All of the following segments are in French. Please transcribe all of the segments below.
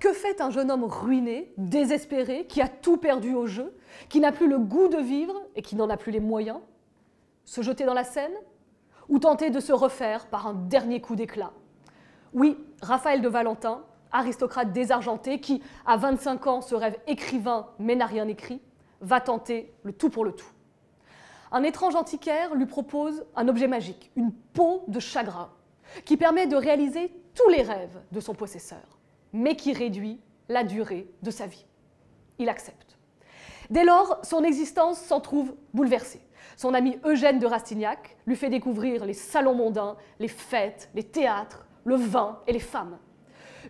Que fait un jeune homme ruiné, désespéré, qui a tout perdu au jeu, qui n'a plus le goût de vivre et qui n'en a plus les moyens Se jeter dans la scène? Ou tenter de se refaire par un dernier coup d'éclat Oui, Raphaël de Valentin, aristocrate désargenté qui, à 25 ans, se rêve écrivain mais n'a rien écrit, va tenter le tout pour le tout. Un étrange antiquaire lui propose un objet magique, une peau de chagrin, qui permet de réaliser tous les rêves de son possesseur, mais qui réduit la durée de sa vie. Il accepte. Dès lors, son existence s'en trouve bouleversée. Son ami Eugène de Rastignac lui fait découvrir les salons mondains, les fêtes, les théâtres, le vin et les femmes.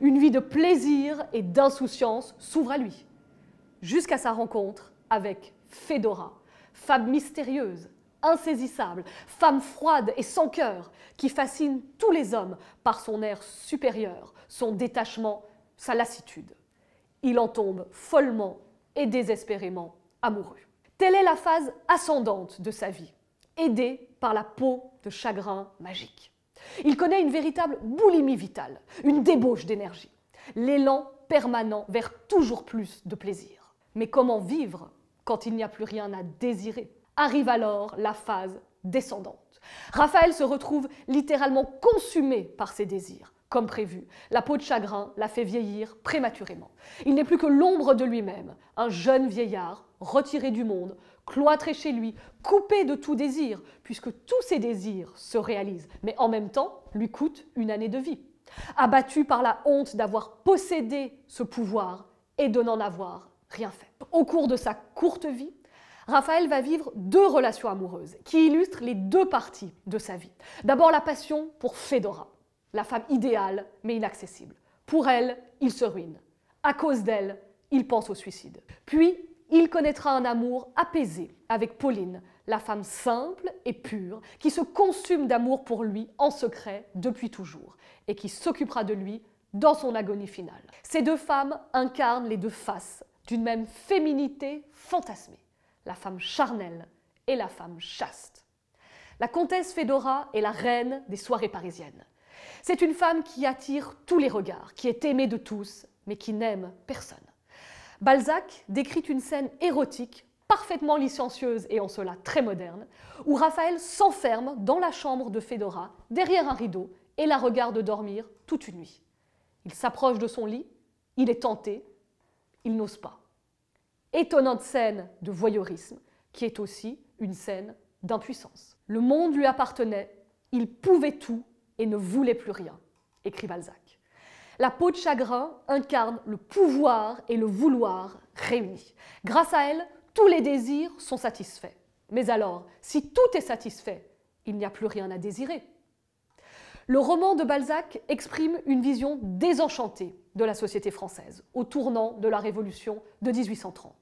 Une vie de plaisir et d'insouciance s'ouvre à lui, jusqu'à sa rencontre avec Fedora, femme mystérieuse insaisissable, femme froide et sans cœur, qui fascine tous les hommes par son air supérieur, son détachement, sa lassitude. Il en tombe follement et désespérément amoureux. Telle est la phase ascendante de sa vie, aidée par la peau de chagrin magique. Il connaît une véritable boulimie vitale, une débauche d'énergie, l'élan permanent vers toujours plus de plaisir. Mais comment vivre quand il n'y a plus rien à désirer Arrive alors la phase descendante. Raphaël se retrouve littéralement consumé par ses désirs. Comme prévu, la peau de chagrin la fait vieillir prématurément. Il n'est plus que l'ombre de lui-même, un jeune vieillard retiré du monde, cloîtré chez lui, coupé de tout désir, puisque tous ses désirs se réalisent, mais en même temps lui coûtent une année de vie. Abattu par la honte d'avoir possédé ce pouvoir et de n'en avoir rien fait. Au cours de sa courte vie, Raphaël va vivre deux relations amoureuses qui illustrent les deux parties de sa vie. D'abord la passion pour Fedora, la femme idéale mais inaccessible. Pour elle, il se ruine. À cause d'elle, il pense au suicide. Puis, il connaîtra un amour apaisé avec Pauline, la femme simple et pure, qui se consume d'amour pour lui en secret depuis toujours et qui s'occupera de lui dans son agonie finale. Ces deux femmes incarnent les deux faces d'une même féminité fantasmée la femme charnelle et la femme chaste. La comtesse Fedora est la reine des soirées parisiennes. C'est une femme qui attire tous les regards, qui est aimée de tous, mais qui n'aime personne. Balzac décrit une scène érotique, parfaitement licencieuse et en cela très moderne, où Raphaël s'enferme dans la chambre de Fedora, derrière un rideau, et la regarde dormir toute une nuit. Il s'approche de son lit, il est tenté, il n'ose pas étonnante scène de voyeurisme qui est aussi une scène d'impuissance. Le monde lui appartenait, il pouvait tout et ne voulait plus rien, écrit Balzac. La peau de chagrin incarne le pouvoir et le vouloir réunis. Grâce à elle, tous les désirs sont satisfaits. Mais alors, si tout est satisfait, il n'y a plus rien à désirer. Le roman de Balzac exprime une vision désenchantée de la société française, au tournant de la Révolution de 1830.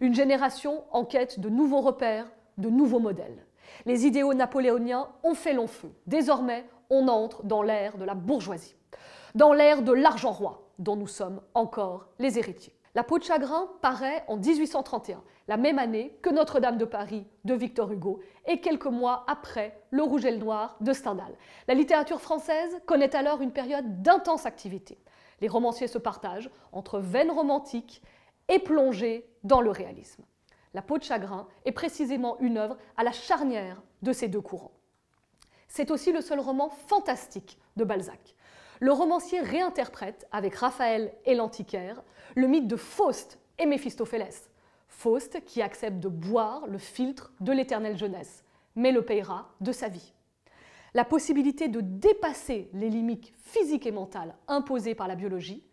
Une génération en quête de nouveaux repères, de nouveaux modèles. Les idéaux napoléoniens ont fait long feu. Désormais, on entre dans l'ère de la bourgeoisie, dans l'ère de l'argent roi, dont nous sommes encore les héritiers. La peau de chagrin paraît en 1831, la même année que Notre-Dame de Paris de Victor Hugo et quelques mois après Le Rouge et le Noir de Stendhal. La littérature française connaît alors une période d'intense activité. Les romanciers se partagent entre veines romantiques et plongées dans le réalisme. La peau de chagrin est précisément une œuvre à la charnière de ces deux courants. C'est aussi le seul roman fantastique de Balzac. Le romancier réinterprète, avec Raphaël et l'antiquaire, le mythe de Faust et Méphistophélès. Faust qui accepte de boire le filtre de l'éternelle jeunesse, mais le payera de sa vie la possibilité de dépasser les limites physiques et mentales imposées par la biologie,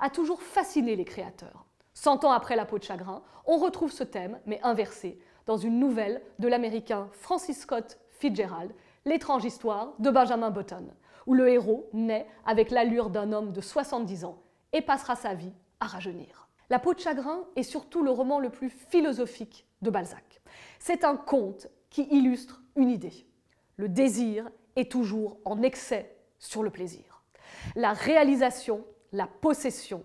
a toujours fasciné les créateurs. Cent ans après La peau de chagrin, on retrouve ce thème, mais inversé, dans une nouvelle de l'américain Francis Scott Fitzgerald, L'étrange histoire de Benjamin Button, où le héros naît avec l'allure d'un homme de 70 ans et passera sa vie à rajeunir. La peau de chagrin est surtout le roman le plus philosophique de Balzac. C'est un conte qui illustre une idée. Le désir est toujours en excès sur le plaisir. La réalisation, la possession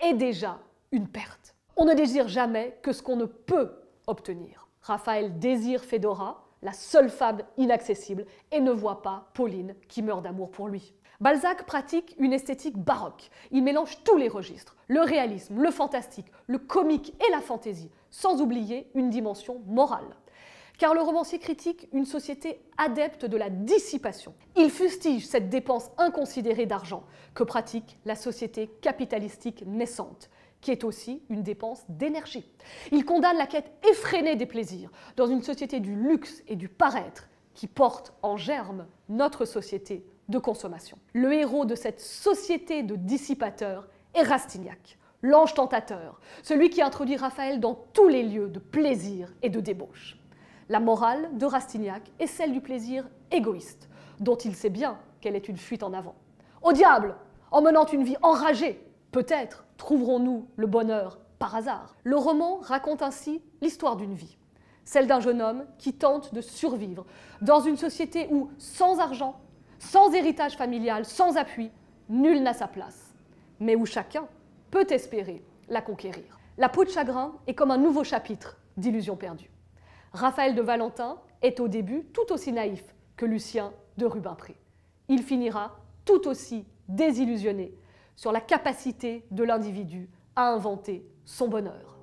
est déjà une perte. On ne désire jamais que ce qu'on ne peut obtenir. Raphaël désire Fedora, la seule femme inaccessible, et ne voit pas Pauline qui meurt d'amour pour lui. Balzac pratique une esthétique baroque. Il mélange tous les registres, le réalisme, le fantastique, le comique et la fantaisie, sans oublier une dimension morale car le romancier critique une société adepte de la dissipation. Il fustige cette dépense inconsidérée d'argent que pratique la société capitalistique naissante qui est aussi une dépense d'énergie. Il condamne la quête effrénée des plaisirs dans une société du luxe et du paraître qui porte en germe notre société de consommation. Le héros de cette société de dissipateurs est Rastignac, l'ange tentateur, celui qui introduit Raphaël dans tous les lieux de plaisir et de débauche la morale de Rastignac est celle du plaisir égoïste, dont il sait bien qu'elle est une fuite en avant. Au diable En menant une vie enragée, peut-être trouverons-nous le bonheur par hasard. Le roman raconte ainsi l'histoire d'une vie, celle d'un jeune homme qui tente de survivre dans une société où, sans argent, sans héritage familial, sans appui, nul n'a sa place, mais où chacun peut espérer la conquérir. La peau de chagrin est comme un nouveau chapitre d'illusions perdues. Raphaël de Valentin est au début tout aussi naïf que Lucien de Rubempré. Il finira tout aussi désillusionné sur la capacité de l'individu à inventer son bonheur.